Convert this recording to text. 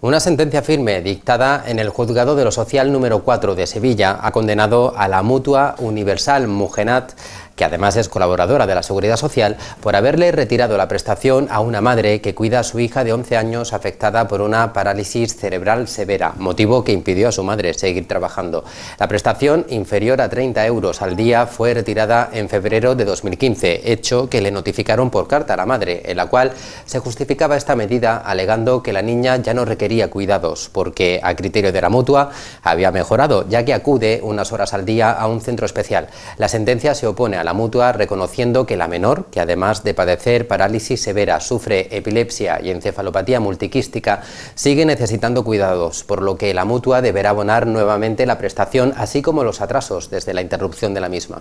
Una sentencia firme dictada en el juzgado de lo social número 4 de Sevilla ha condenado a la mutua Universal Mugenat que además es colaboradora de la Seguridad Social, por haberle retirado la prestación a una madre que cuida a su hija de 11 años afectada por una parálisis cerebral severa, motivo que impidió a su madre seguir trabajando. La prestación, inferior a 30 euros al día, fue retirada en febrero de 2015, hecho que le notificaron por carta a la madre, en la cual se justificaba esta medida alegando que la niña ya no requería cuidados, porque a criterio de la mutua había mejorado, ya que acude unas horas al día a un centro especial. La sentencia se opone a la mutua reconociendo que la menor, que además de padecer parálisis severa, sufre epilepsia y encefalopatía multiquística, sigue necesitando cuidados, por lo que la mutua deberá abonar nuevamente la prestación, así como los atrasos desde la interrupción de la misma.